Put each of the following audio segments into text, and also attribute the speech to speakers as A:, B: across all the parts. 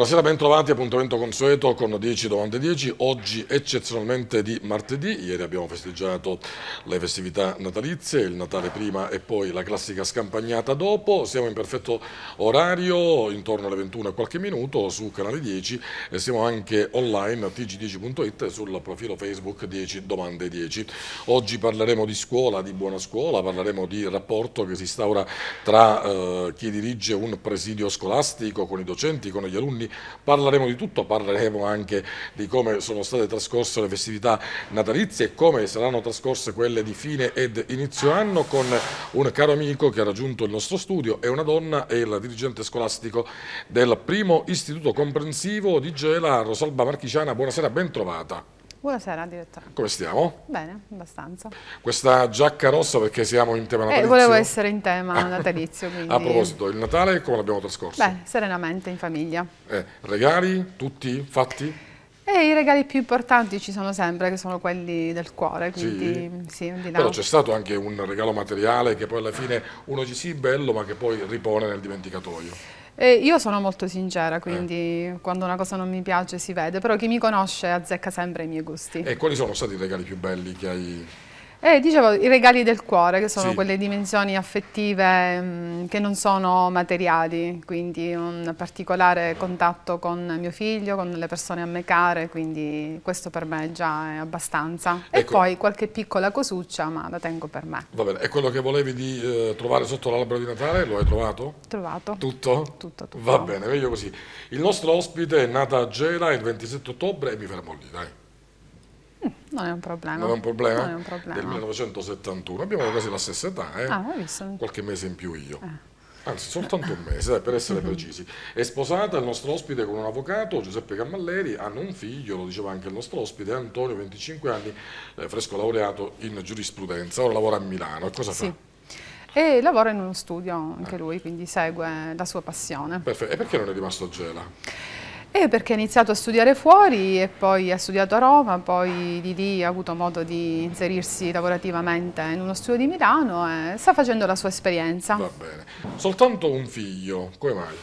A: Buonasera, bentrovati, appuntamento consueto con 10 domande 10, oggi eccezionalmente di martedì, ieri abbiamo festeggiato le festività natalizie, il Natale prima e poi la classica scampagnata dopo, siamo in perfetto orario, intorno alle 21 e qualche minuto su canale 10 e siamo anche online a tg10.it sul profilo Facebook 10 domande 10. Oggi parleremo di scuola, di buona scuola, parleremo di rapporto che si instaura tra eh, chi dirige un presidio scolastico con i docenti, con gli alunni Parleremo di tutto, parleremo anche di come sono state trascorse le festività natalizie e come saranno trascorse quelle di fine ed inizio anno con un caro amico che ha raggiunto il nostro studio, è una donna, è il dirigente scolastico del primo istituto comprensivo di Gela, Rosalba Marchigiana. Buonasera, ben trovata.
B: Buonasera direttore.
A: Come stiamo?
B: Bene, abbastanza.
A: Questa giacca rossa perché siamo in tema eh, natalizio? Eh, volevo essere
B: in tema natalizio. Quindi... A proposito,
A: il Natale come l'abbiamo trascorso?
B: Beh, serenamente, in famiglia.
A: Eh, regali, tutti, fatti?
B: E i regali più importanti ci sono sempre, che sono quelli del cuore, quindi sì. sì di Però c'è
A: stato anche un regalo materiale che poi alla fine uno ci si bello ma che poi ripone nel dimenticatoio.
B: Eh, io sono molto sincera, eh. quindi eh. quando una cosa non mi piace si vede, però chi mi conosce azzecca sempre i miei gusti. E
A: quali sono stati i regali più belli che hai
B: e eh, dicevo, i regali del cuore, che sono sì. quelle dimensioni affettive mh, mm, che non sono materiali, quindi un particolare contatto con mio figlio, con le persone a me care, quindi questo per me già è abbastanza. Ecco. E poi qualche piccola cosuccia, ma la tengo per me.
A: Va bene, e quello che volevi di, eh, trovare sotto l'albero di Natale, lo hai trovato? Trovato. Tutto? Tutto, tutto. Va bene, meglio così. Il nostro ospite è nata a Gela il 27 ottobre e mi fermo lì, dai.
B: Mm, non è un problema. Non è un problema? Non è un problema. Del
A: 1971. Abbiamo quasi la stessa età, eh? Ah, visto. Qualche mese in più io. Eh. Anzi, soltanto un mese, per essere precisi. È sposata il nostro ospite con un avvocato, Giuseppe Cammalleri, hanno un figlio, lo diceva anche il nostro ospite, Antonio, 25 anni, eh, fresco laureato in giurisprudenza, ora lavora a Milano. E cosa sì.
B: E lavora in uno studio anche ah. lui, quindi segue la sua passione. Perfetto. E perché non è rimasto a Gela? Eh, perché ha iniziato a studiare fuori e poi ha studiato a Roma, poi di lì ha avuto modo di inserirsi lavorativamente in uno studio di Milano e sta facendo la sua esperienza. Va bene.
A: Soltanto un figlio, come mai?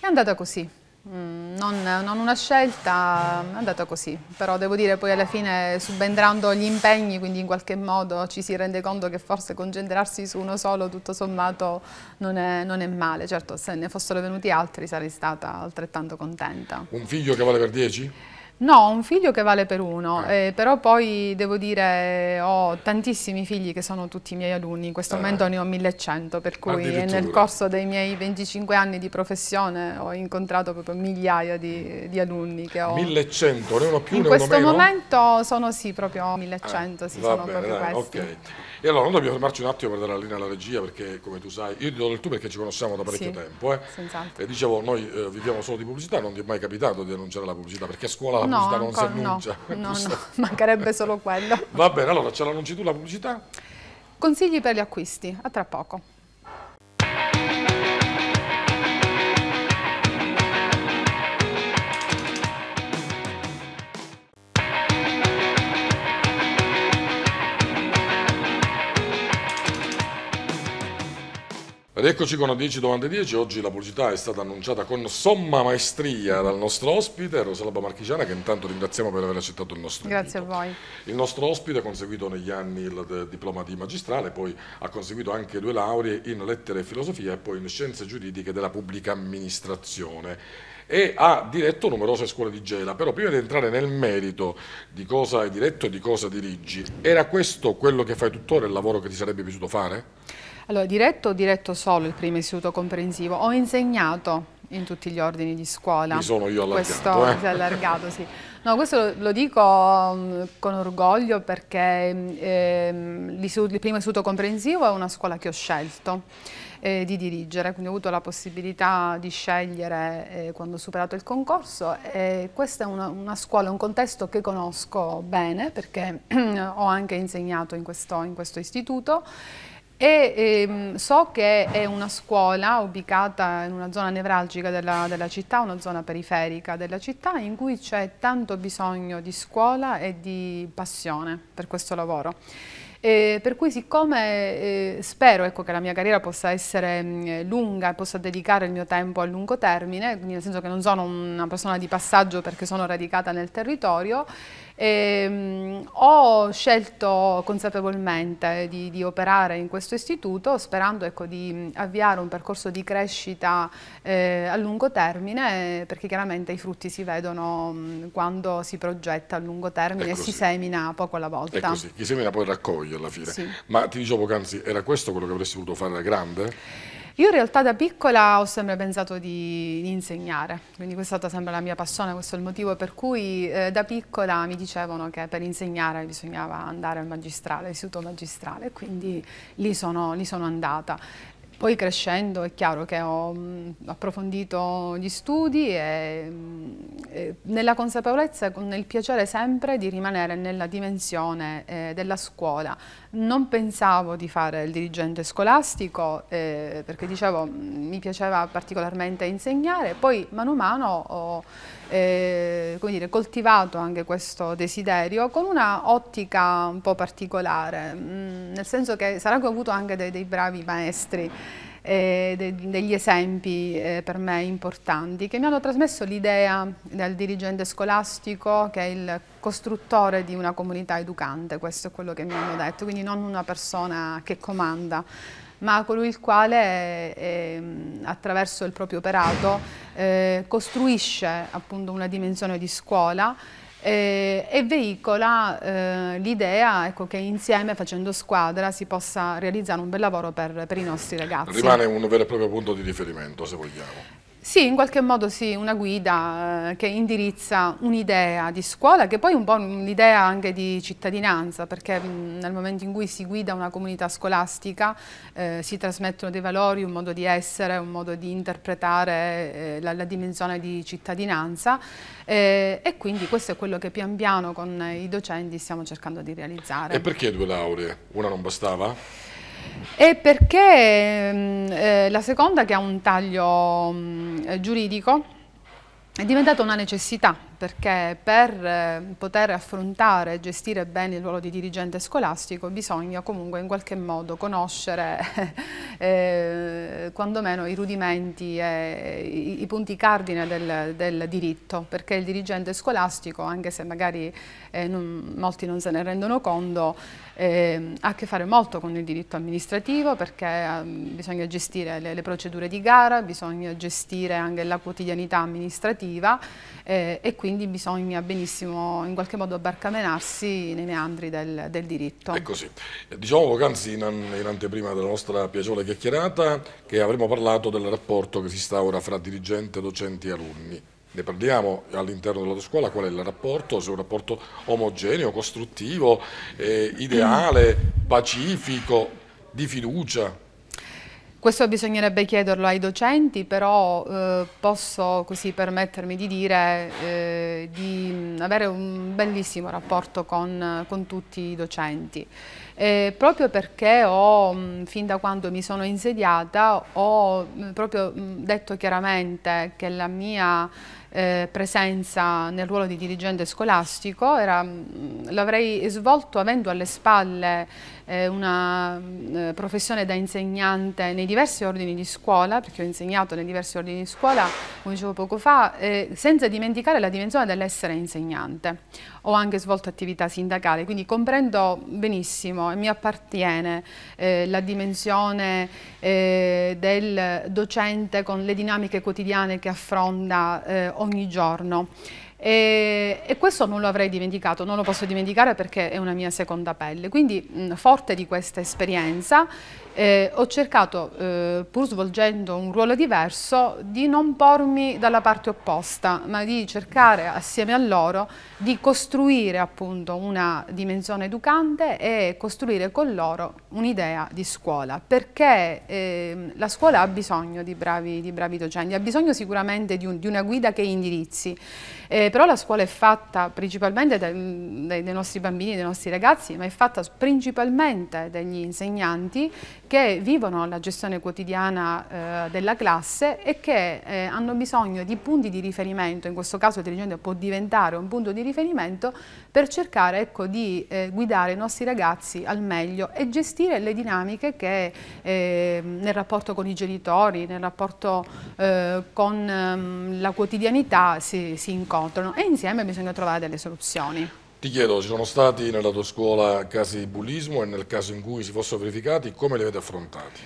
B: È andata così. Mm, non, non, una scelta, è andata così, però devo dire poi alla fine subentrando gli impegni, quindi in qualche modo ci si rende conto che forse concentrarsi su uno solo tutto sommato non è, non è male, certo se ne fossero venuti altri sarei stata altrettanto contenta.
A: Un figlio che vale per dieci?
B: No, ho un figlio che vale per uno, ah. eh, però poi devo dire eh, ho tantissimi figli che sono tutti i miei alunni, in questo ah. momento ne ho 1100, per cui nel corso dei miei 25 anni di professione ho incontrato proprio migliaia di, di alunni che ho.
A: 1100, ne uno più, in ne uno meno? questo
B: momento sono sì, proprio 1100, ah. Eh, sì, Va sono bene, proprio dai, questi. Okay.
A: E allora noi dobbiamo fermarci un attimo per dare la linea alla regia perché come tu sai, io ti do del tu perché ci conosciamo da parecchio sì, tempo. Eh. E dicevo, noi eh, viviamo solo di pubblicità, non ti è mai capitato di annunciare la pubblicità perché a scuola no, pubblicità non si annuncia. No, no, no,
B: mancherebbe solo quello.
A: Va bene, allora ce l'annunci tu la
B: pubblicità? Consigli per gli acquisti, a tra poco.
A: Ed eccoci con 10 domande 10, oggi la pubblicità è stata annunciata con somma maestria dal nostro ospite, Rosalba Marchigiana, che intanto ringraziamo per aver accettato il nostro Grazie invito. a voi. Il nostro ospite ha conseguito negli anni il diploma di magistrale, poi ha conseguito anche due lauree in lettere e filosofia e poi in scienze giuridiche della pubblica amministrazione e ha diretto numerose scuole di Gela, però prima di entrare nel merito di cosa hai diretto e di cosa dirigi, era questo quello che fai tuttora, il lavoro che ti sarebbe piaciuto fare?
B: Allora, diretto o diretto solo il primo istituto comprensivo? Ho insegnato in tutti gli ordini di scuola. Mi sono io allargato. Questo eh. si è allargato, sì. No, questo lo dico mm, con orgoglio perché eh, il primo istituto comprensivo è una scuola che ho scelto eh, di dirigere, quindi ho avuto la possibilità di scegliere eh, quando ho superato il concorso e questa è una, una scuola, un contesto che conosco bene perché ho anche insegnato in questo, in questo istituto e ehm, so che è una scuola ubicata in una zona nevralgica della, della città, una zona periferica della città, in cui c'è tanto bisogno di scuola e di passione per questo lavoro. Eh, per cui siccome eh, spero ecco, che la mia carriera possa essere mh, mm, lunga e possa dedicare il mio tempo a lungo termine, nel senso che non sono una persona di passaggio perché sono radicata nel territorio, e, ehm, ho scelto consapevolmente di, di, operare in questo istituto sperando ecco, di avviare un percorso di crescita eh, a lungo termine perché chiaramente i frutti si vedono mm, quando si progetta a lungo termine e si semina poco alla volta. Chi
A: semina poi raccoglie alla fine. Sì. Ma ti dicevo poc'anzi, era questo quello che avresti voluto fare da grande?
B: Io in realtà da piccola ho sempre pensato di, insegnare, quindi questa è stata sempre la mia passione, questo è il motivo per cui eh, da piccola mi dicevano che per insegnare bisognava andare al magistrale, all'istituto magistrale, quindi lì sono, lì sono andata. Poi crescendo è chiaro che ho mm, approfondito gli studi e, mm, e nella consapevolezza, con il piacere sempre di rimanere nella dimensione eh, della scuola, non pensavo di fare il dirigente scolastico eh, perché dicevo mm, mi piaceva particolarmente insegnare, poi mano a mano ho eh, dire, coltivato anche questo desiderio con una ottica un po' particolare, mh, mm, nel senso che sarà che ho avuto anche dei, dei bravi maestri eh, de degli esempi eh, per me importanti che mi hanno trasmesso l'idea del dirigente scolastico che è il costruttore di una comunità educante, questo è quello che mi hanno detto, quindi non una persona che comanda ma colui il quale eh, ehm, attraverso il proprio operato eh, costruisce appunto una dimensione di scuola eh, e veicola eh, l'idea ecco, che insieme, facendo squadra, si possa realizzare un bel lavoro per, per i nostri ragazzi. Rimane
A: un vero e proprio punto di riferimento, se vogliamo.
B: Sì, in qualche modo sì, una guida eh, che indirizza un'idea di scuola che poi è un po' un'idea anche di cittadinanza perché mm, nel momento in cui si guida una comunità scolastica eh, si trasmettono dei valori, un modo di essere, un modo di interpretare eh, la, la, dimensione di cittadinanza eh, e quindi questo è quello che pian piano con i docenti stiamo cercando di realizzare. E
A: perché due lauree? Una non bastava?
B: E perché mm, eh, la seconda, che ha un taglio mh, mm, giuridico, è diventata una necessità perché per eh, poter affrontare e gestire bene il ruolo di dirigente scolastico bisogna comunque in qualche modo conoscere eh, quantomeno i rudimenti e i, i punti cardine del, del, diritto, perché il dirigente scolastico, anche se magari eh, non, molti non se ne rendono conto, eh, ha a che fare molto con il diritto amministrativo perché ehm, bisogna gestire le, le, procedure di gara, bisogna gestire anche la quotidianità amministrativa eh, e quindi quindi bisogna benissimo in qualche modo barcamenarsi nei meandri del, del diritto. È così.
A: Diciamo poc'anzi in, in anteprima della nostra piacevole chiacchierata che avremo parlato del rapporto che si instaura fra dirigente, docenti e alunni. Ne parliamo all'interno dell'autoscuola, qual è il rapporto, se è un rapporto omogeneo, costruttivo, eh, ideale, pacifico, di fiducia,
B: questo bisognerebbe chiederlo ai docenti, però eh, posso così permettermi di dire eh, di mm, avere un bellissimo rapporto con, con tutti i docenti. Eh, proprio perché ho, mm, fin da quando mi sono insediata, ho mm, proprio detto chiaramente che la mia eh, presenza nel ruolo di dirigente scolastico l'avrei svolto avendo alle spalle una eh, professione da insegnante nei diversi ordini di scuola, perché ho insegnato nei diversi ordini di scuola, come dicevo poco fa, eh, senza dimenticare la dimensione dell'essere insegnante. Ho anche svolto attività sindacale, quindi comprendo benissimo e mi appartiene eh, la dimensione eh, del docente con le dinamiche quotidiane che affronta eh, ogni giorno. E, e, questo non lo avrei dimenticato, non lo posso dimenticare perché è una mia seconda pelle. Quindi, mh, forte di questa esperienza, eh, ho cercato, eh, pur svolgendo un ruolo diverso, di non pormi dalla parte opposta, ma di cercare assieme a loro di costruire appunto una dimensione educante e costruire con loro un'idea di scuola, perché eh, la scuola ha bisogno di bravi, di bravi, docenti, ha bisogno sicuramente di, un, di una guida che indirizzi. Eh, però la scuola è fatta principalmente dai, dei, dei, nostri bambini, dai nostri ragazzi, ma è fatta principalmente dagli insegnanti che vivono la gestione quotidiana eh, della classe e che eh, hanno bisogno di punti di riferimento, in questo caso Teligenda può diventare un punto di riferimento per cercare ecco, di eh, guidare i nostri ragazzi al meglio e gestire le dinamiche che eh, nel rapporto con i genitori, nel rapporto eh, con ehm, la quotidianità si, si incontrano incontrano e insieme bisogna trovare delle soluzioni.
A: Ti chiedo, ci sono stati nella tua scuola casi di bullismo e nel caso in cui si fossero verificati, come li avete affrontati?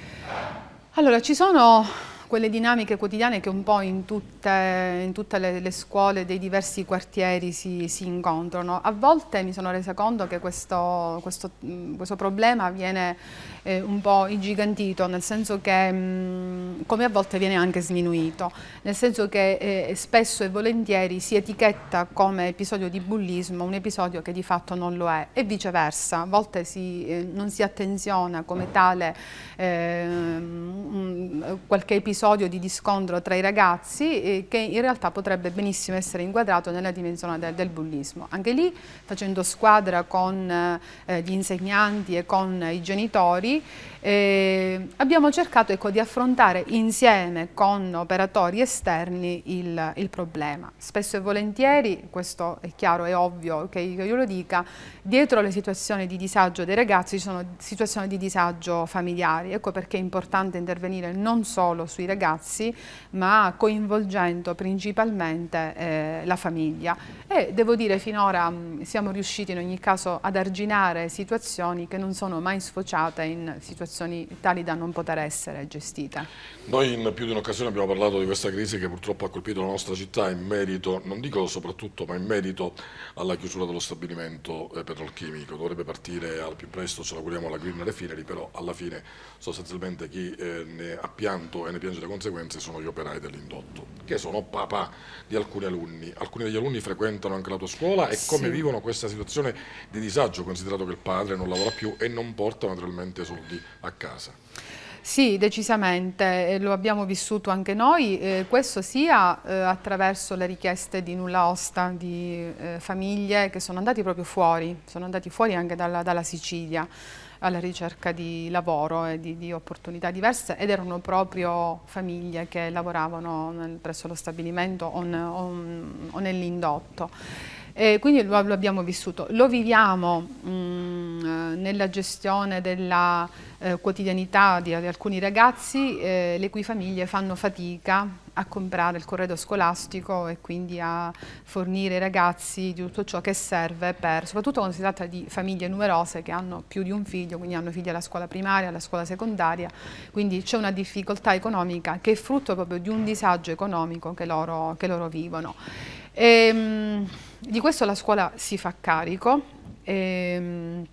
B: Allora, ci sono quelle dinamiche quotidiane che un po' in tutte, in tutte le, le, scuole dei diversi quartieri si, si, incontrano. A volte mi sono resa conto che questo, questo, questo problema viene eh, un po' ingigantito, nel senso che mh, come a volte viene anche sminuito, nel senso che eh, spesso e volentieri si etichetta come episodio di bullismo un episodio che di fatto non lo è e viceversa, a volte si, eh, non si attenziona come tale eh, mh, qualche episodio episodio di discontro tra i ragazzi eh, che in realtà potrebbe benissimo essere inquadrato nella dimensione del, del bullismo. Anche lì facendo squadra con eh, gli insegnanti e con i genitori eh, abbiamo cercato ecco, di affrontare insieme con operatori esterni il, il, problema. Spesso e volentieri, questo è chiaro e ovvio che io lo dica, dietro le situazioni di disagio dei ragazzi ci sono situazioni di disagio familiari, ecco perché è importante intervenire non solo sui ragazzi ragazzi, ma coinvolgendo principalmente eh, la famiglia. E devo dire, finora mh, mm, siamo riusciti in ogni caso ad arginare situazioni che non sono mai sfociate in situazioni tali da non poter essere gestite.
A: Noi in più di un'occasione abbiamo parlato di questa crisi che purtroppo ha colpito la nostra città in merito, non dico soprattutto, ma in merito alla chiusura dello stabilimento eh, petrolchimico. Dovrebbe partire al più presto, ce l'auguriamo la Green Refinery, però alla fine sostanzialmente chi eh, ne ha pianto e ne piange le conseguenze sono gli operai dell'indotto, che sono papà di alcuni alunni. Alcuni degli alunni frequentano anche l'autoscuola e sì. come vivono questa situazione di disagio, considerato che il padre non lavora più e non porta naturalmente soldi a casa.
B: Sì, decisamente, eh, lo abbiamo vissuto anche noi, eh, questo sia eh, attraverso le richieste di nulla osta di eh, famiglie che sono andate proprio fuori, sono andati fuori anche dalla, dalla Sicilia alla ricerca di lavoro e di, di opportunità diverse ed erano proprio famiglie che lavoravano nel, presso lo stabilimento o, o, o nell'indotto. Eh, quindi lo, lo, abbiamo vissuto, lo viviamo mh, mm, nella gestione della eh, quotidianità di, di, alcuni ragazzi eh, le cui famiglie fanno fatica a comprare il corredo scolastico e quindi a fornire ai ragazzi di tutto ciò che serve per, soprattutto quando si tratta di famiglie numerose che hanno più di un figlio, quindi hanno figli alla scuola primaria, alla scuola secondaria, quindi c'è una difficoltà economica che è frutto proprio di un disagio economico che loro, che loro vivono. E, ehm, mh, di questo la scuola si fa carico. E, ehm,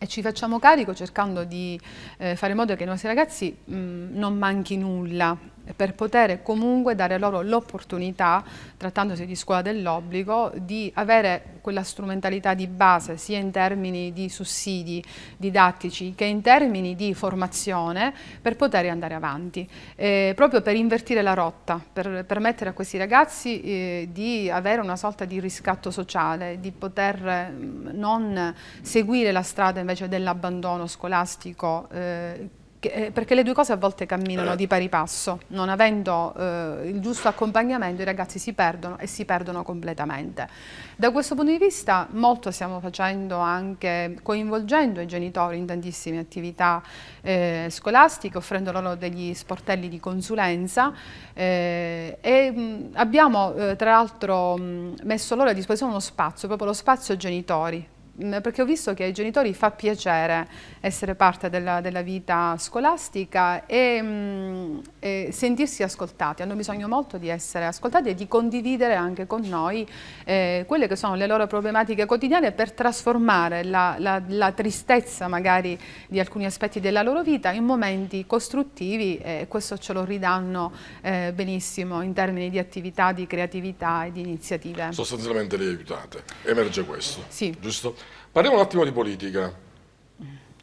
B: e ci facciamo carico cercando di eh, fare in modo che i nostri ragazzi mh, non manchi nulla per poter comunque dare loro l'opportunità, trattandosi di scuola dell'obbligo, di avere quella strumentalità di base sia in termini di sussidi didattici che in termini di formazione per poter andare avanti, eh, proprio per invertire la rotta, per permettere a questi ragazzi eh, di avere una sorta di riscatto sociale, di poter mm, non seguire la strada invece dell'abbandono scolastico eh, che, eh, perché le due cose a volte camminano eh. di pari passo, non avendo eh, il giusto accompagnamento i ragazzi si perdono e si perdono completamente. Da questo punto di vista molto stiamo facendo anche coinvolgendo i genitori in tantissime attività eh, scolastiche, offrendo loro degli sportelli di consulenza eh, e mh, mm, abbiamo eh, tra l'altro mm, messo loro a disposizione uno spazio, proprio lo spazio genitori, Mm, perché ho visto che ai genitori fa piacere essere parte della, della vita scolastica e, mh, mm, e, sentirsi ascoltati, hanno bisogno molto di essere ascoltati e di condividere anche con noi eh, quelle che sono le loro problematiche quotidiane per trasformare la, la, la, tristezza magari di alcuni aspetti della loro vita in momenti costruttivi e questo ce lo ridanno eh, benissimo in termini di attività, di creatività e di iniziative. Sostanzialmente le
A: aiutate, emerge questo, sì. giusto? Parliamo un attimo di politica.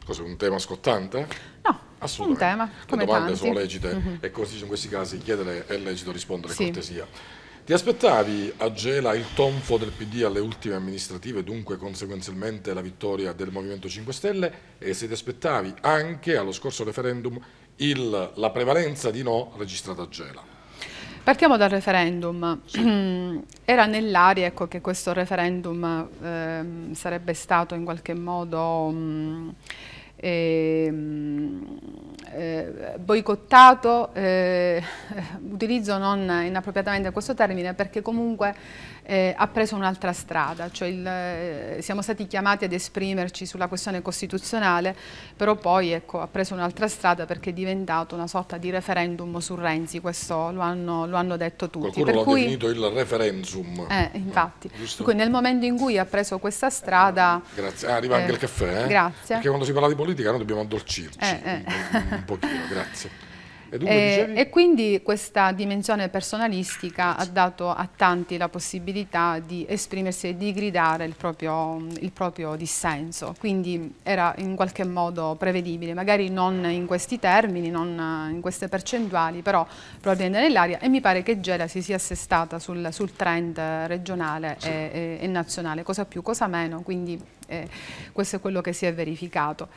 A: Cos'è un tema scottante? No. Assolutamente.
B: Un tema, come Le domande tanti. sono legite mm -hmm.
A: e così in questi casi chiedere è legito rispondere sì. cortesia. Ti aspettavi a Gela il tonfo del PD alle ultime amministrative, dunque conseguenzialmente la vittoria del Movimento 5 Stelle e se ti aspettavi anche allo scorso referendum il, la prevalenza di no registrata a Gela?
B: Partiamo dal referendum. Era nell'aria ecco, che questo referendum eh, sarebbe stato in qualche modo mh, mm, eh, eh, boicottato, eh, utilizzo non inappropriatamente questo termine perché comunque eh, ha preso un'altra strada, cioè il, eh, siamo stati chiamati ad esprimerci sulla questione costituzionale, però poi ecco, ha preso un'altra strada perché è diventato una sorta di referendum su Renzi, questo lo hanno, lo hanno detto tutti. Qualcuno l'ha definito
A: il referendum. Eh, infatti, no, nel
B: momento in cui ha preso questa strada...
A: Grazie, ah, arriva eh, anche il caffè. Eh? Grazie. Perché quando si parla di politica noi dobbiamo addolcirci
B: un
A: pochino, grazie. E, eh,
B: e, quindi questa dimensione personalistica ha dato a tanti la possibilità di esprimersi e di gridare il proprio, il proprio dissenso, quindi era in qualche modo prevedibile, magari non in questi termini, non in queste percentuali, però probabilmente nell'aria e mi pare che Gela si sia assestata sul, sul trend regionale sì. e, e, nazionale, cosa più, cosa meno, quindi eh, questo è quello che si è verificato.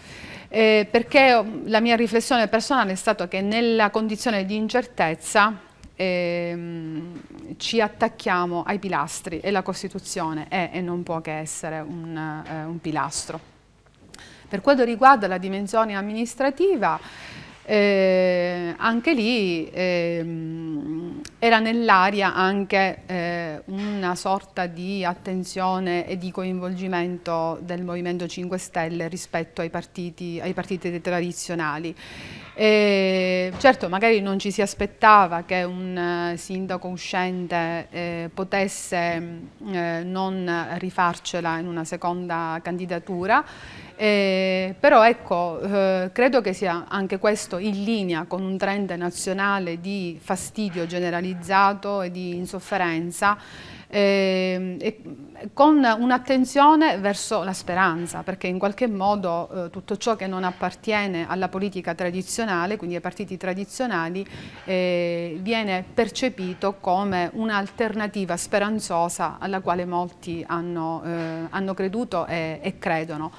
B: Eh, perché mm, la mia riflessione personale è stata che nella condizione di incertezza ehm, ci attacchiamo ai pilastri e la Costituzione è e non può che essere un, eh, un pilastro. Per quanto riguarda la dimensione amministrativa, eh, anche lì eh, era nell'aria anche eh, una sorta di attenzione e di coinvolgimento del Movimento 5 Stelle rispetto ai partiti, ai partiti tradizionali. E certo, magari non ci si aspettava che un eh, sindaco uscente eh, potesse mm, eh, non rifarcela in una seconda candidatura eh, però ecco, eh, credo che sia anche questo in linea con un trend nazionale di fastidio generalizzato e di insofferenza eh, e con un'attenzione verso la speranza, perché in qualche modo eh, tutto ciò che non appartiene alla politica tradizionale, quindi ai partiti tradizionali, eh, viene percepito come un'alternativa speranzosa alla quale molti hanno, eh, hanno creduto e, e credono.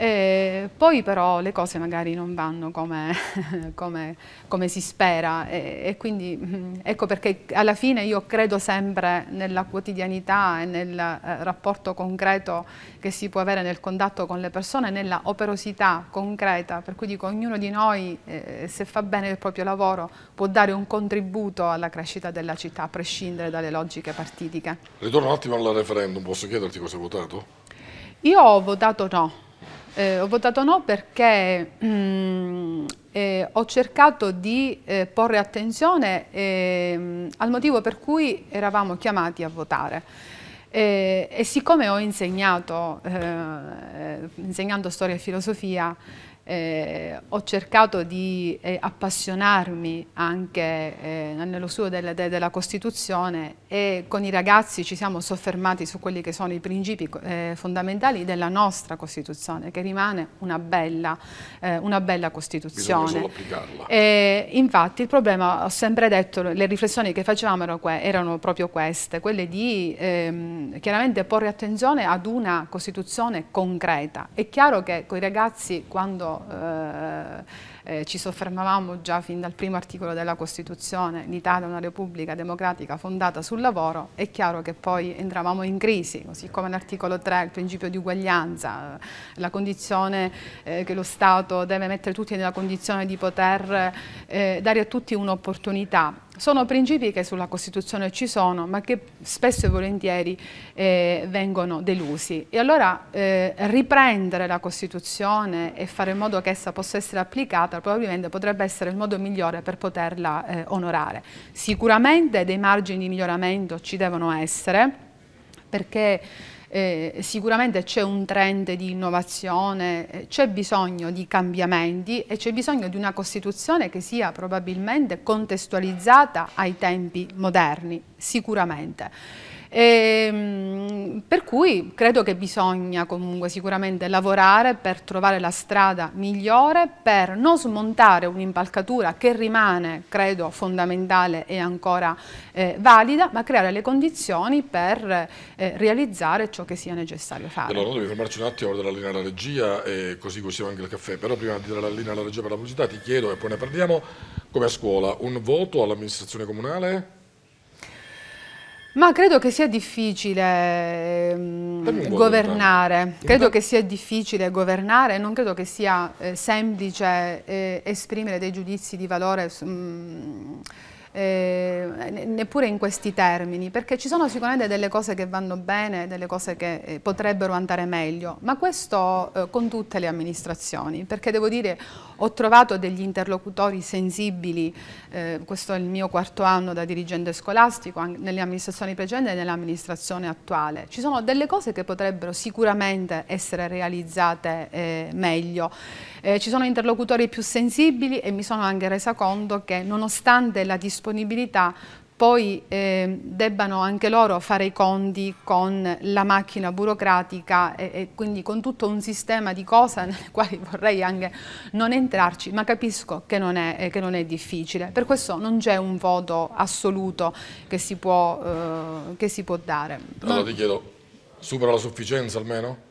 B: Eh, poi però le cose magari non vanno come, come, come si spera e, e, quindi mm, ecco perché alla fine io credo sempre nella quotidianità e nel eh, rapporto concreto che si può avere nel contatto con le persone, nella operosità concreta, per cui dico ognuno di noi eh, se fa bene il proprio lavoro può dare un contributo alla crescita della città a prescindere dalle logiche partitiche.
A: Ritorno un attimo al referendum, posso chiederti cosa hai votato?
B: Io ho votato no. Eh, ho votato no perché mm, eh, ho cercato di eh, porre attenzione ehm, al motivo per cui eravamo chiamati a votare. Eh, e siccome ho insegnato, eh, eh, insegnando storia e filosofia, eh, ho cercato di eh, appassionarmi anche eh, nello studio della, de, della, Costituzione e con i ragazzi ci siamo soffermati su quelli che sono i principi eh, fondamentali della nostra Costituzione, che rimane una bella, eh, una bella Costituzione. E, infatti il problema, ho sempre detto, le riflessioni che facevamo erano, que erano proprio queste, quelle di ehm, chiaramente porre attenzione ad una Costituzione concreta. È chiaro che con i ragazzi quando euh, eh, ci soffermavamo già fin dal primo articolo della Costituzione, l'Italia è una repubblica democratica fondata sul lavoro, è chiaro che poi entravamo in crisi, così come l'articolo 3, il principio di uguaglianza, eh, la condizione eh, che lo Stato deve mettere tutti nella condizione di poter eh, dare a tutti un'opportunità. Sono principi che sulla Costituzione ci sono, ma che spesso e volentieri eh, vengono delusi. E allora eh, riprendere la Costituzione e fare in modo che essa possa essere applicata Oscar probabilmente potrebbe essere il modo migliore per poterla eh, onorare. Sicuramente dei margini di miglioramento ci devono essere perché eh, sicuramente c'è un trend di innovazione, eh, c'è bisogno di cambiamenti e c'è bisogno di una Costituzione che sia probabilmente contestualizzata ai tempi moderni, sicuramente. E, ehm, per cui credo che bisogna comunque sicuramente lavorare per trovare la strada migliore per non smontare un'impalcatura che rimane, credo, fondamentale e ancora eh, valida, ma creare le condizioni per eh, realizzare ciò che sia necessario fare. Allora, noi dobbiamo fermarci
A: un attimo ora dalla linea alla regia e così possiamo anche il caffè, però prima di dare la linea alla regia per la pubblicità ti chiedo e poi ne parliamo come a scuola, un voto all'amministrazione comunale?
B: Ma credo che sia difficile ehm, governare, credo che sia difficile governare, non credo che sia eh, semplice eh, esprimere dei giudizi di valore mh, mm, eh, neppure in questi termini, perché ci sono sicuramente delle cose che vanno bene, delle cose che eh, potrebbero andare meglio, ma questo eh, con tutte le amministrazioni, perché devo dire ho trovato degli interlocutori sensibili, eh, questo è il mio quarto anno da dirigente scolastico, nelle amministrazioni precedenti e nell'amministrazione attuale. Ci sono delle cose che potrebbero sicuramente essere realizzate eh, meglio. Eh, ci sono interlocutori più sensibili e mi sono anche resa conto che nonostante la disponibilità poi eh, debbano anche loro fare i conti con la macchina burocratica e, e, quindi con tutto un sistema di cose nelle quali vorrei anche non entrarci, ma capisco che non è, eh, che non è difficile. Per questo non c'è un voto assoluto che si può, eh, che si può dare. Allora non... ti
A: chiedo, supera la sufficienza almeno?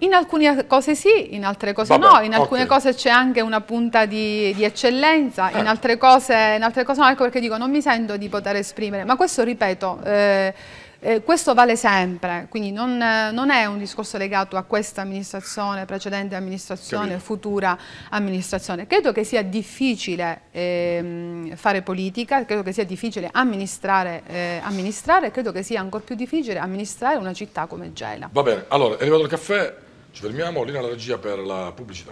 B: In alcune cose sì, in altre cose Vabbè, no, in alcune okay. cose c'è anche una punta di, di eccellenza, eh. in, altre cose, in, altre cose, no, ecco perché dico non mi sento di poter esprimere, ma questo ripeto, eh, eh, questo vale sempre, quindi non, non, è un discorso legato a questa amministrazione, precedente amministrazione, Capito. futura amministrazione. Credo che sia difficile ehm, fare politica, credo che sia difficile amministrare, eh, amministrare, credo che sia ancora più difficile amministrare una città come Gela. Va
A: bene, allora è arrivato il caffè, ci fermiamo, linea alla regia per la pubblicità.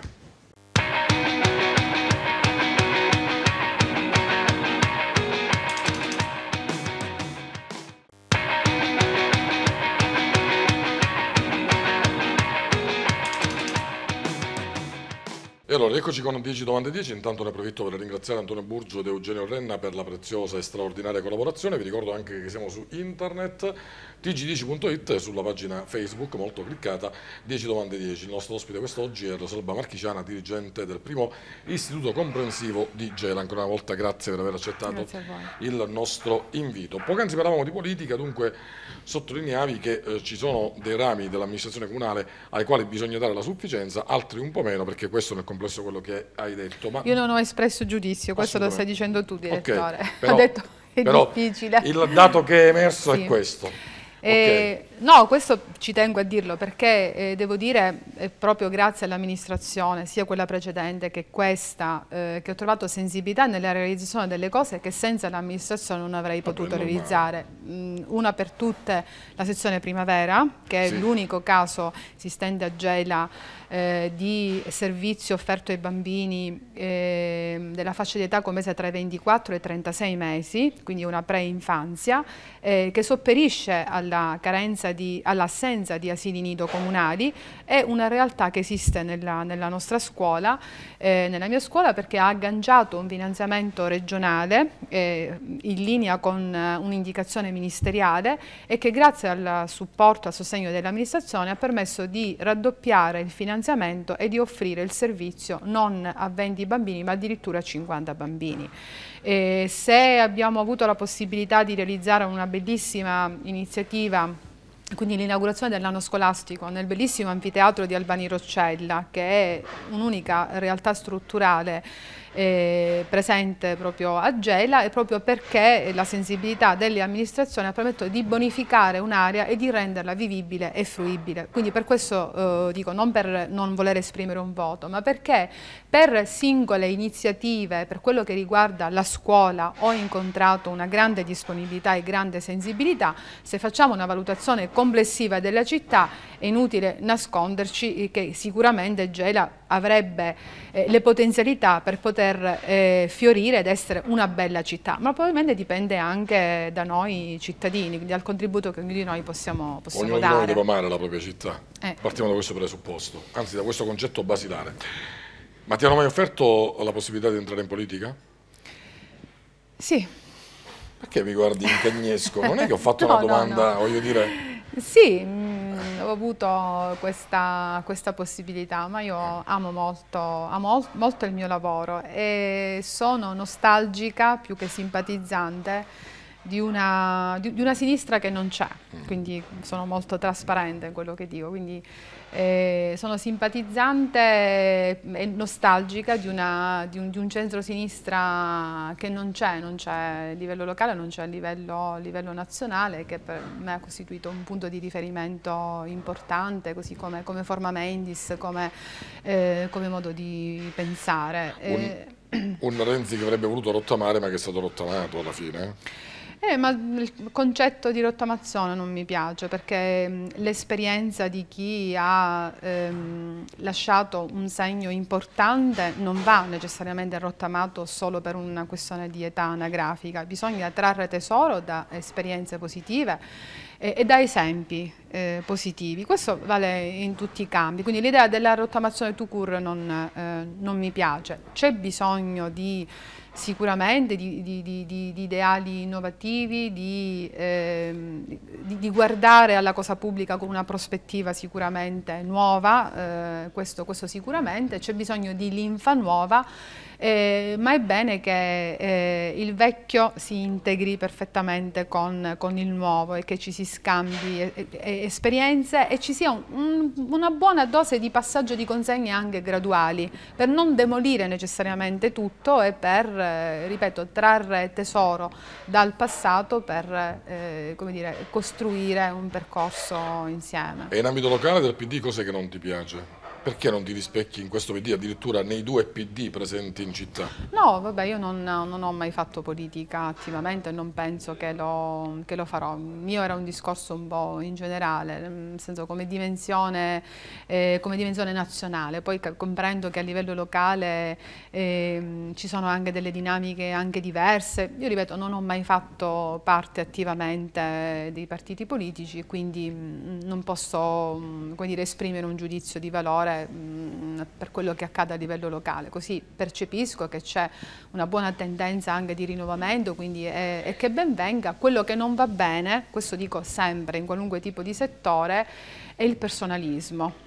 A: allora, eccoci con 10 domande 10. Intanto ne approfitto per ringraziare Antonio Burgio ed Eugenio Renna per la preziosa e straordinaria collaborazione. Vi ricordo anche che siamo su internet tg10.it e sulla pagina Facebook molto cliccata 10 domande 10. Il nostro ospite quest'oggi è Rosalba Marchiciana, dirigente del primo istituto comprensivo di Gela. Ancora una volta grazie per aver accettato il nostro invito. Poc'anzi parlavamo di politica, dunque sottolineavi che eh, ci sono dei rami dell'amministrazione comunale ai quali bisogna dare la sufficienza, altri un po' meno perché questo nel complesso questo quello che hai detto. Ma... Io non
B: ho espresso giudizio, questo lo stai dicendo tu, direttore. Okay, però, detto, è difficile. Il dato che
A: è emerso sì. è questo.
B: E... Eh, okay. No, questo ci tengo a dirlo perché eh, devo dire è proprio grazie all'amministrazione, sia quella precedente che questa, eh, che ho trovato sensibilità nella realizzazione delle cose che senza l'amministrazione non avrei potuto realizzare. Mm, una per tutte la sezione primavera, che sì. è l'unico caso esistente a Gela eh, di servizio offerto ai bambini ehm, della fascia di età compresa tra i 24 e i 36 mesi, quindi una preinfanzia, eh, che sopperisce alla carenza all'assenza di asili nido comunali è una realtà che esiste nella, nella nostra scuola, eh, nella mia scuola perché ha agganciato un finanziamento regionale eh, in linea con eh, un'indicazione ministeriale e che grazie al supporto, al sostegno dell'amministrazione ha permesso di raddoppiare il finanziamento e di offrire il servizio non a 20 bambini ma addirittura a 50 bambini. Eh, se abbiamo avuto la possibilità di realizzare una bellissima iniziativa quindi l'inaugurazione dell'anno scolastico nel bellissimo anfiteatro di Albani Roccella che è un'unica realtà strutturale eh, presente proprio a Gela e proprio perché la sensibilità delle amministrazioni ha permesso di bonificare un'area e di renderla vivibile e fruibile. Quindi per questo eh, dico, non per non voler esprimere un voto, ma perché per singole iniziative, per quello che riguarda la scuola, ho incontrato una grande disponibilità e grande sensibilità, se facciamo una valutazione complessiva della città è inutile nasconderci eh, che sicuramente Gela avrebbe eh, le potenzialità per poter eh, fiorire ed essere una bella città, ma probabilmente dipende anche da noi cittadini, dal contributo che ognuno di noi possiamo, possiamo ognuno dare. Ognuno deve
A: amare la propria città, eh. partiamo da questo presupposto, anzi da questo concetto basilare. Ma ti hanno mai offerto la possibilità di entrare in politica? Sì. Perché mi guardi in cagnesco? Non è che ho fatto no, una domanda, no, no. voglio dire...
B: Sì, ho avuto questa, questa possibilità, ma io amo molto, amo molto il mio lavoro e sono nostalgica più che simpatizzante di una, di una, sinistra che non c'è, mm. quindi sono molto trasparente in quello che dico, quindi eh, sono simpatizzante e nostalgica di, una, di, un, un centro-sinistra che non c'è, non c'è a livello locale, non c'è a livello, livello, nazionale, che per me ha costituito un punto di riferimento importante, così come, come forma Mendis, come, eh, come, modo di pensare. Un,
A: eh. un Renzi che avrebbe voluto rottamare ma che è stato rottamato alla fine.
B: Eh, ma il concetto di rottamazione non mi piace perché mm, l'esperienza di chi ha ehm, lasciato un segno importante non va necessariamente rottamato solo per una questione di età anagrafica, bisogna trarre tesoro da esperienze positive e, e da esempi eh, positivi. Questo vale in tutti i campi, quindi l'idea della rottamazione to cure non, eh, non mi piace, c'è bisogno di sicuramente di, di, di, di, ideali innovativi, eh, di, guardare alla cosa pubblica con una prospettiva sicuramente nuova, eh, questo, questo, sicuramente, c'è bisogno di linfa nuova eh, ma è bene che eh, il vecchio si integri perfettamente con, con, il nuovo e che ci si scambi e, eh, e, eh, esperienze e ci sia un, un, una buona dose di passaggio di consegne anche graduali per non demolire necessariamente tutto e per, eh, ripeto, trarre tesoro dal passato per eh, dire, costruire un percorso insieme. E in
A: ambito locale del PD cos'è che non ti piace? Perché non ti rispecchi in questo PD, addirittura nei due PD presenti in città?
B: No, vabbè, io non, non ho mai fatto politica attivamente e non penso che lo, che lo, farò. Il mio era un discorso un po' in generale, nel senso come dimensione, eh, come dimensione nazionale. Poi comprendo che a livello locale eh, ci sono anche delle dinamiche anche diverse. Io ripeto, non ho mai fatto parte attivamente dei partiti politici e quindi mm, non posso mm, dire, esprimere un giudizio di valore c'è cioè, mm, per quello che accade a livello locale, così percepisco che c'è una buona tendenza anche di rinnovamento eh, e che ben venga. Quello che non va bene, questo dico sempre in qualunque tipo di settore, è il personalismo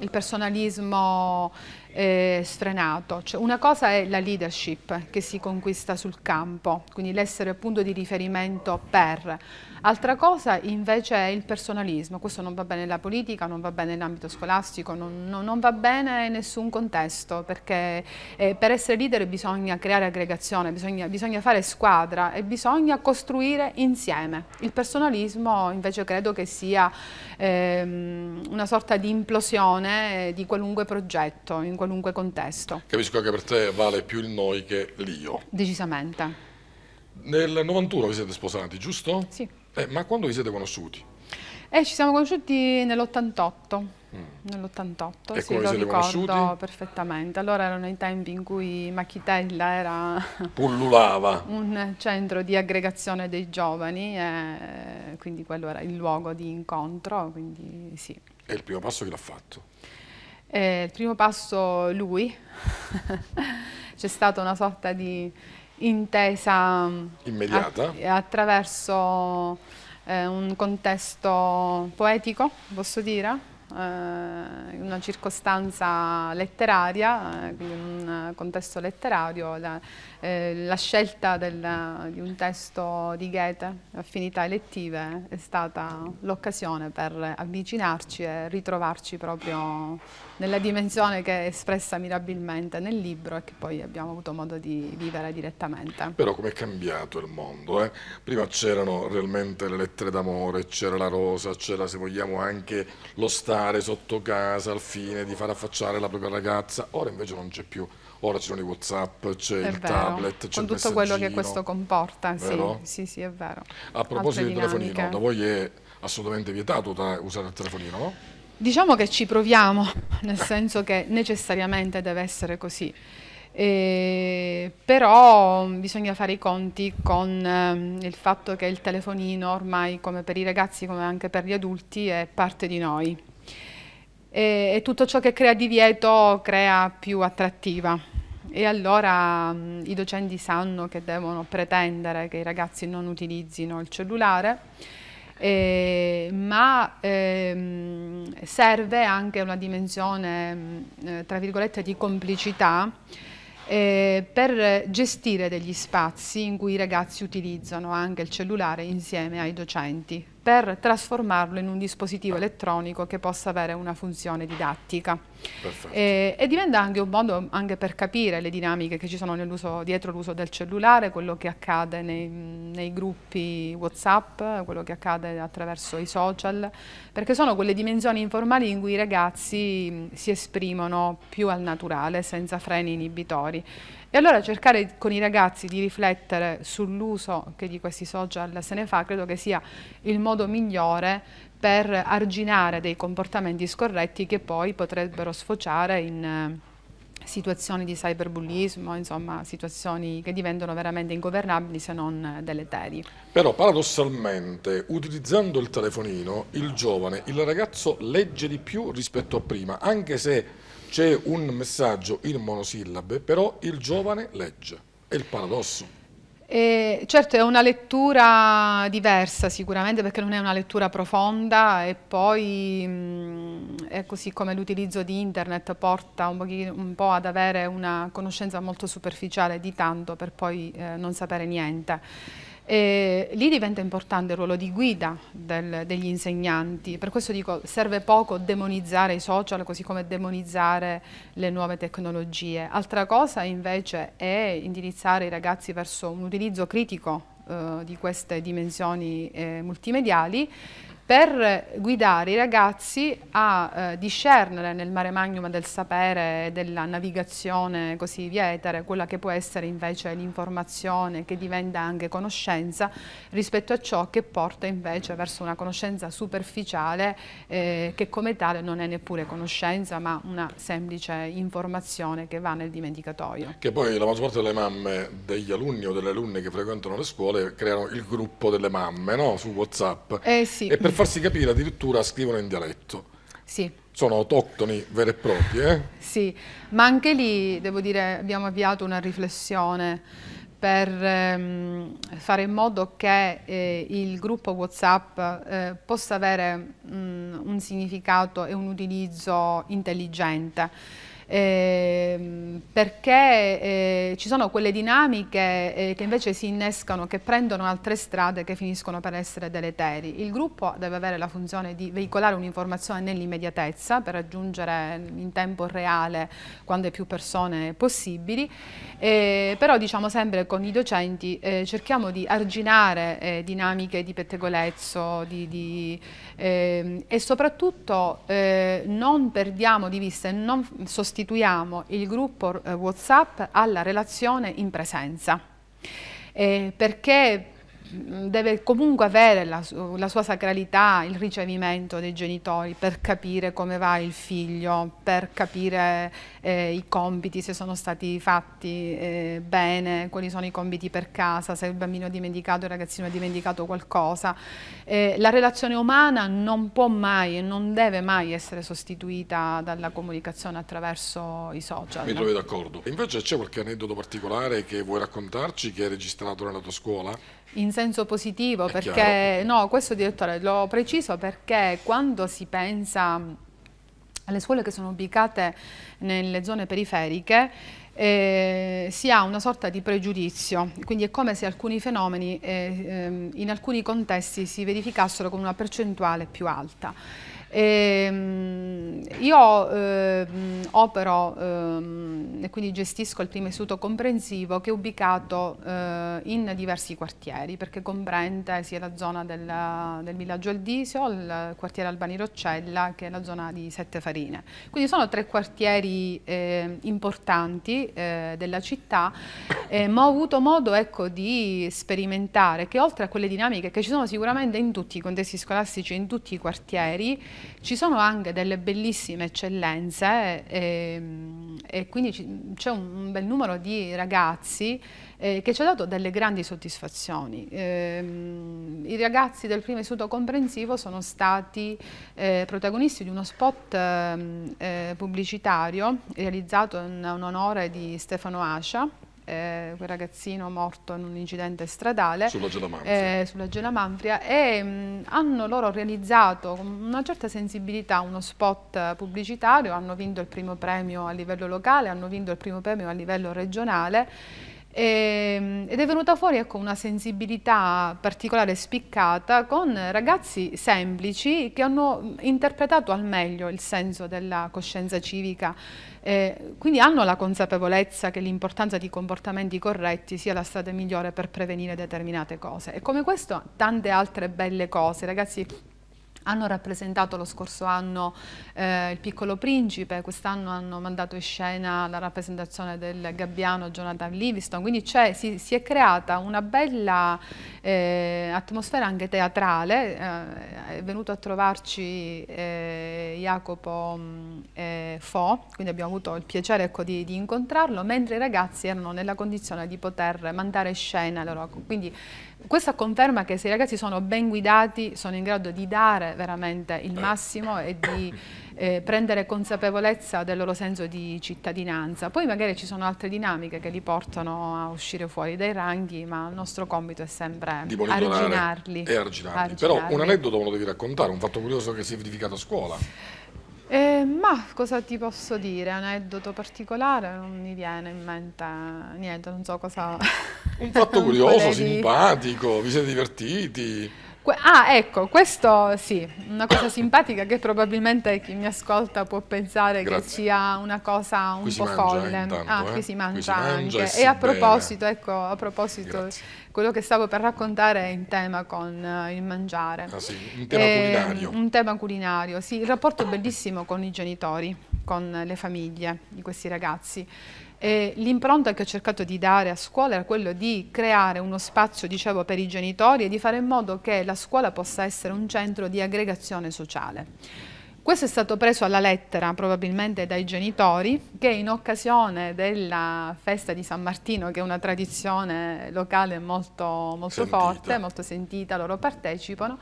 B: il personalismo eh, sfrenato. Cioè, una cosa è la leadership che si conquista sul campo, quindi l'essere punto di riferimento per, Altra cosa invece è il personalismo, questo non va bene nella politica, non va bene nell'ambito scolastico, non, non, non, va bene in nessun contesto perché eh, per essere leader bisogna creare aggregazione, bisogna, bisogna fare squadra e bisogna costruire insieme. Il personalismo invece credo che sia ehm, una sorta di implosione eh, di qualunque progetto, in qualunque contesto.
A: Capisco che per te vale più il noi che l'io.
B: Decisamente.
A: Nel 91 vi siete sposati, giusto? Sì. Eh, ma quando vi siete conosciuti?
B: Eh, ci siamo conosciuti nell'88. Mm. Nell'88, sì, lo ricordo conosciuti? perfettamente. Allora erano i tempi in cui Macchitella era Pullulava. un centro di aggregazione dei giovani, e eh, quindi quello era il luogo di incontro. Quindi, sì.
A: E il primo passo che l'ha fatto?
B: Eh, il primo passo lui. C'è stata una sorta di intesa mm, immediata attraverso eh, un contesto poetico, posso dire, eh, una circostanza letteraria, eh, quindi un contesto letterario. La, eh, la scelta del, di un testo di Goethe, Affinità elettive, è stata l'occasione per avvicinarci e ritrovarci proprio nella dimensione che è espressa mirabilmente nel libro e che poi abbiamo avuto modo di vivere direttamente. Però
A: com'è cambiato il mondo? Eh? Prima c'erano realmente le lettere d'amore, c'era la rosa, c'era se vogliamo anche lo stare sotto casa al fine di far affacciare la propria ragazza, ora invece non c'è più. Ora ci sono i WhatsApp, c'è il vero. tablet, c'è il Con il tutto quello che questo
B: comporta, sì, sì, sì, è vero. A proposito del telefonino, da voi
A: è assolutamente vietato usare il
B: telefonino, no? Diciamo che ci proviamo, nel senso che necessariamente deve essere così. Eh, però mm, bisogna fare i conti con ehm, il fatto che il telefonino ormai come per i ragazzi come anche per gli adulti è parte di noi e, e tutto ciò che crea divieto crea più attrattiva. E allora mh, i docenti sanno che devono pretendere che i ragazzi non utilizzino il cellulare, eh, ma ehm, serve anche una dimensione, eh, tra virgolette, di complicità eh, per gestire degli spazi in cui i ragazzi utilizzano anche il cellulare insieme ai docenti, per trasformarlo in un dispositivo elettronico che possa avere una funzione didattica. E, e, diventa anche un modo anche per capire le dinamiche che ci sono dietro l'uso del cellulare, quello che accade nei, nei, gruppi Whatsapp, quello che accade attraverso i social, perché sono quelle dimensioni informali in cui i ragazzi si esprimono più al naturale, senza freni inibitori. E allora cercare con i ragazzi di riflettere sull'uso che di questi social se ne fa credo che sia il modo migliore per arginare dei comportamenti scorretti che poi potrebbero sfociare in eh, situazioni di cyberbullismo, insomma situazioni che diventano veramente ingovernabili se non deleteri.
A: Però paradossalmente, utilizzando il telefonino, il giovane, il ragazzo legge di più rispetto a prima, anche se c'è un messaggio in monosillabe, però il giovane legge. È il paradosso.
B: Eh, certo, è una lettura diversa sicuramente perché non è una lettura profonda e poi mh, mm, è così come l'utilizzo di internet porta un, un, po' ad avere una conoscenza molto superficiale di tanto per poi eh, non sapere niente. E lì diventa importante il ruolo di guida del, degli insegnanti, per questo dico serve poco demonizzare i social così come demonizzare le nuove tecnologie. Altra cosa invece è indirizzare i ragazzi verso un utilizzo critico eh, di queste dimensioni eh, multimediali per guidare i ragazzi a eh, discernere nel mare magnum del sapere, della navigazione così via vietere, quella che può essere invece l'informazione che diventa anche conoscenza rispetto a ciò che porta invece verso una conoscenza superficiale eh, che come tale non è neppure conoscenza ma una semplice informazione che va nel dimenticatoio.
A: Che poi la maggior parte delle mamme degli alunni o delle alunne che frequentano le scuole creano il gruppo delle mamme no? su Whatsapp eh
B: sì. e per per
A: farsi capire addirittura scrivono in dialetto. Sì. Sono autoctoni veri e proprie. Eh?
B: Sì, ma anche lì, devo dire, abbiamo avviato una riflessione per ehm, fare in modo che eh, il gruppo WhatsApp eh, possa avere mh, mm, un significato e un utilizzo intelligente Ehm, perché eh, ci sono quelle dinamiche eh, che invece si innescano, che prendono altre strade che finiscono per essere deleteri. Il gruppo deve avere la funzione di veicolare un'informazione nell'immediatezza per raggiungere in tempo reale quante più persone possibili, eh, però diciamo sempre con i docenti eh, cerchiamo di arginare eh, dinamiche di pettegolezzo di, di, ehm, e soprattutto non perdiamo di vista e non sostituiamo istituiamo il gruppo eh, WhatsApp alla relazione in presenza. Eh, perché Mm, deve comunque avere la, la, sua sacralità, il ricevimento dei genitori per capire come va il figlio, per capire eh, i compiti, se sono stati fatti eh, bene, quali sono i compiti per casa, se il bambino ha dimenticato, il ragazzino ha dimenticato qualcosa. Eh, la relazione umana non può mai e non deve mai essere sostituita dalla comunicazione attraverso i social. Mi trovi
A: d'accordo. Invece c'è qualche aneddoto particolare che vuoi raccontarci che hai registrato nella tua scuola?
B: In senso positivo, È perché chiaro. no, questo direttore l'ho preciso perché quando si pensa alle scuole che sono ubicate nelle zone periferiche, eh, si ha una sorta di pregiudizio, quindi è come se alcuni fenomeni eh, eh, in alcuni contesti si verificassero con una percentuale più alta. E, ehm, io eh, opero eh, e quindi gestisco il primo istituto comprensivo che è ubicato eh, in diversi quartieri perché comprende sia la zona della, del villaggio Aldisio, il quartiere Albani Roccella che è la zona di Sette Farine. Quindi sono tre quartieri ehm, importanti eh, della città, ehm, ma ho avuto modo ecco, di sperimentare che oltre a quelle dinamiche che ci sono sicuramente in tutti i contesti scolastici, e in tutti i quartieri, ci sono anche delle bellissime eccellenze e, eh, ehm, e quindi c'è un bel numero di ragazzi eh, che ci ha dato delle grandi soddisfazioni. Eh, I ragazzi del primo istituto comprensivo sono stati eh, protagonisti di uno spot ehm, eh, pubblicitario realizzato in, in onore di Stefano Ascia eh, quel ragazzino morto in un incidente stradale sulla Gela eh, sulla Gela Manfria e mh, mm, hanno loro realizzato con una certa sensibilità uno spot pubblicitario, hanno vinto il primo premio a livello locale, hanno vinto il primo premio a livello regionale e, ehm, ed è venuta fuori ecco, una sensibilità particolare spiccata con ragazzi semplici che hanno interpretato al meglio il senso della coscienza civica, eh, quindi hanno la consapevolezza che l'importanza di comportamenti corretti sia la strada migliore per prevenire determinate cose. E come questo tante altre belle cose, ragazzi hanno rappresentato lo scorso anno eh, Il piccolo principe, quest'anno hanno mandato in scena la rappresentazione del gabbiano Jonathan Livingston, quindi si, si, è creata una bella eh, atmosfera anche teatrale, eh, è venuto a trovarci eh, Jacopo mm, eh, Fo, quindi abbiamo avuto il piacere ecco, di, di incontrarlo, mentre i ragazzi erano nella condizione di poter mandare in scena loro, quindi questa conferma che se i ragazzi sono ben guidati sono in grado di dare veramente il massimo e di eh, prendere consapevolezza del loro senso di cittadinanza. Poi magari ci sono altre dinamiche che li portano a uscire fuori dai ranghi, ma il nostro compito è sempre di arginarli. E arginarli. arginarli. Però un aneddoto
A: me lo devi raccontare, un fatto curioso che si è verificato a scuola.
B: Eh, ma cosa ti posso dire? Aneddoto particolare? Non mi viene in mente niente, non so cosa... Un fatto curioso, simpatico,
A: vi siete divertiti?
B: Ah, ecco, questo sì, una cosa simpatica che probabilmente chi mi ascolta può pensare Grazie. che sia una cosa un po' folle, intanto, ah, eh? che si mangia, si mangia anche. E, e a proposito, bene. ecco, a proposito, Grazie. quello che stavo per raccontare è in tema con uh, il mangiare. Ah, sì, un tema e, ehm, culinario. Un tema culinario, sì, il rapporto bellissimo con i genitori, con le famiglie di questi ragazzi. Eh, l'impronta che ho cercato di dare a scuola era quello di creare uno spazio, dicevo, per i genitori e di fare in modo che la scuola possa essere un centro di aggregazione sociale. Questo è stato preso alla lettera probabilmente dai genitori che in occasione della festa di San Martino, che è una tradizione locale molto, molto forte, molto sentita, loro partecipano,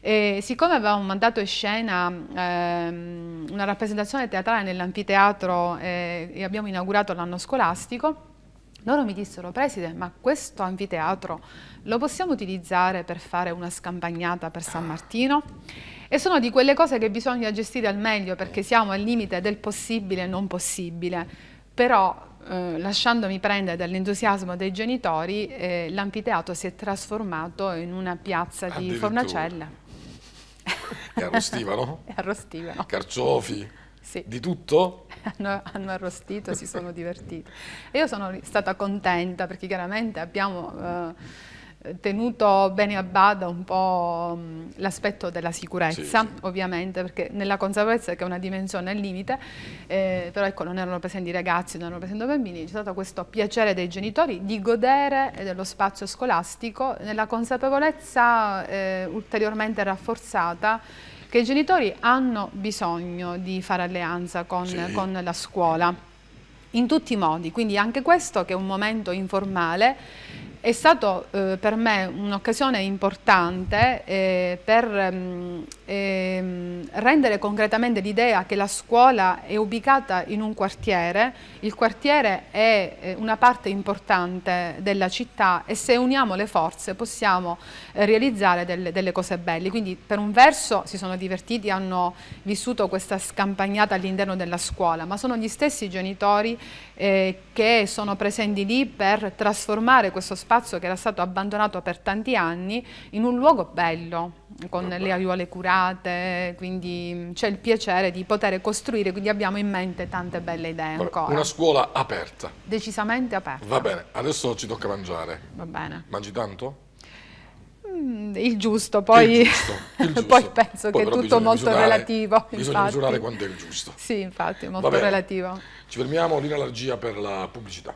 B: e siccome avevamo mandato in scena ehm, una rappresentazione teatrale nell'anfiteatro eh, e abbiamo inaugurato l'anno scolastico, loro mi dissero, preside, ma questo anfiteatro lo possiamo utilizzare per fare una scampagnata per San Martino? E sono di quelle cose che bisogna gestire al meglio perché siamo al limite del possibile e non possibile. Però eh, lasciandomi prendere dall'entusiasmo dei genitori, eh, l'anfiteatro si è trasformato in una piazza di fornacelle.
A: E arrostivano? E
B: arrostivano. Carciofi?
A: Sì. Di tutto?
B: Hanno, hanno arrostito, si sono divertiti. io sono stata contenta perché chiaramente abbiamo... Eh, tenuto bene a bada un po' mm, l'aspetto della sicurezza, sì, sì. ovviamente, perché nella consapevolezza che è una dimensione al limite, eh, però ecco, non erano presenti ragazzi, non erano presenti bambini, c'è stato questo piacere dei genitori di godere dello spazio scolastico nella consapevolezza eh, ulteriormente rafforzata che i genitori hanno bisogno di fare alleanza con, sì. con la scuola in tutti i modi, quindi anche questo che è un momento informale è stata eh, per me un'occasione importante eh, per ehm, ehm, rendere concretamente l'idea che la scuola è ubicata in un quartiere, il quartiere è eh, una parte importante della città e se uniamo le forze possiamo eh, realizzare delle, delle, cose belle. Quindi per un verso si sono divertiti, hanno vissuto questa scampagnata all'interno della scuola, ma sono gli stessi genitori eh, che sono presenti lì per trasformare questo spazio spazio che era stato abbandonato per tanti anni in un luogo bello, con le aiuole curate, quindi c'è il piacere di poter costruire, quindi abbiamo in mente tante belle idee ancora.
A: Una scuola aperta.
B: Decisamente aperta. Va bene,
A: adesso ci tocca mangiare. Va bene. Mangi tanto?
B: il giusto, poi, il giusto, il giusto. poi penso poi che è tutto molto misurare, relativo. Bisogna infatti. misurare quanto è il giusto. Sì, infatti, molto relativo.
A: Ci fermiamo, linea la regia per la pubblicità.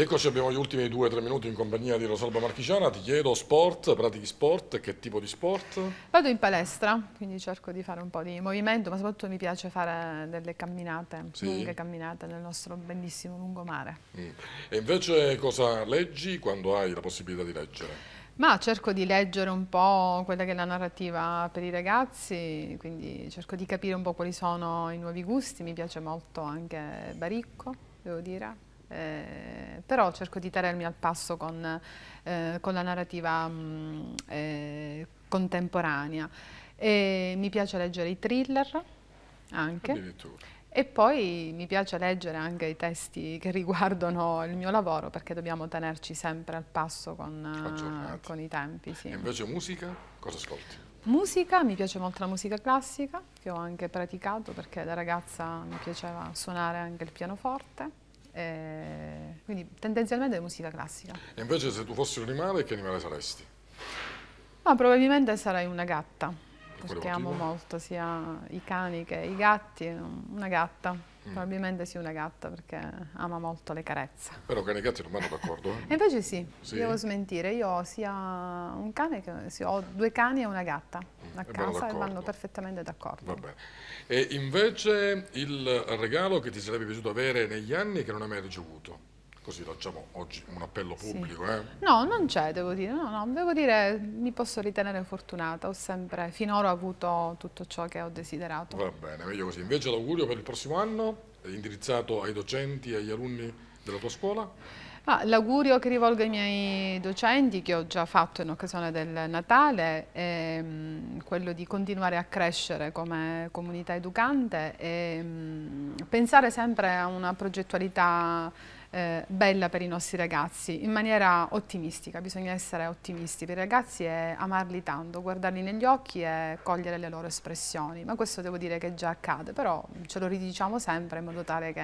A: Eccoci, abbiamo gli ultimi due o tre minuti in compagnia di Rosalba Marchigiana. Ti chiedo sport, pratichi sport, che tipo di sport?
B: Vado in palestra, quindi cerco di fare un po' di movimento, ma soprattutto mi piace fare delle camminate, sì. lunghe camminate nel nostro bellissimo lungomare.
A: Mm. E invece cosa leggi quando hai la possibilità di leggere?
B: Ma cerco di leggere un po' quella che è la narrativa per i ragazzi, quindi cerco di capire un po' quali sono i nuovi gusti, mi piace molto anche Baricco, devo dire eh, però cerco di tenermi al passo con, eh, con la narrativa mh, mm, eh, contemporanea. E mi piace leggere i thriller anche. E poi mi piace leggere anche i testi che riguardano il mio lavoro perché dobbiamo tenerci sempre al passo con, eh, con i tempi. Sì. E invece musica, cosa ascolti? Musica, mi piace molto la musica classica, che ho anche praticato perché da ragazza mi piaceva suonare anche il pianoforte. Eh, quindi tendenzialmente è musica classica.
A: E invece se tu fossi un animale, che animale saresti?
B: No, ah, probabilmente sarei una gatta, perché amo molto sia i cani che i gatti, una gatta. Mm. Probabilmente sì una gatta perché ama molto le carezze.
A: Però cani e gatti non vanno d'accordo. Eh?
B: invece sì, sì, devo smentire. Io ho sia un cane che sì, ho due cani e una gatta mm, a e casa e vanno perfettamente d'accordo.
A: E invece il regalo che ti sarebbe piaciuto avere negli anni e che non hai mai ricevuto? Così facciamo oggi un appello pubblico. Sì. Eh?
B: No, non c'è, devo dire. No, no, devo dire, mi posso ritenere fortunata. Ho sempre, finora ho avuto tutto ciò che ho desiderato.
A: Va bene, meglio così. Invece l'augurio per il prossimo anno è indirizzato ai docenti e agli alunni della tua scuola?
B: Ah, L'augurio che rivolgo ai miei docenti, che ho già fatto in occasione del Natale, è mm, quello di continuare a crescere come comunità educante e mm, pensare sempre a una progettualità eh, bella per i nostri ragazzi, in maniera ottimistica, bisogna essere ottimisti per i ragazzi e amarli tanto, guardarli negli occhi e cogliere le loro espressioni, ma questo devo dire che già accade, però ce lo ridiciamo sempre in modo tale che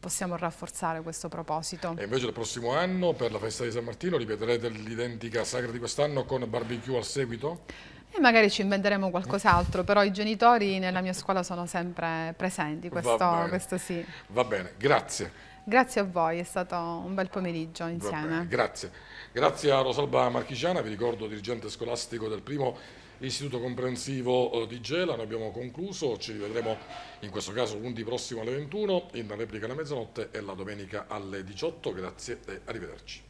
B: possiamo rafforzare questo proposito. E invece
A: il prossimo anno per la festa di San Martino ripeterete l'identica sagra di quest'anno con barbecue al seguito?
B: E magari ci inventeremo qualcos'altro, però i genitori nella mia scuola sono sempre presenti, questo, Va questo sì.
A: Va bene, grazie.
B: Grazie a voi, è stato un bel pomeriggio insieme. grazie.
A: Grazie a Rosalba Marchigiana, vi ricordo dirigente scolastico del primo istituto comprensivo eh, di Gela. Noi abbiamo concluso, ci rivedremo in questo caso lunedì prossimo alle 21, in replica alla mezzanotte e la domenica alle 18. Grazie e arrivederci.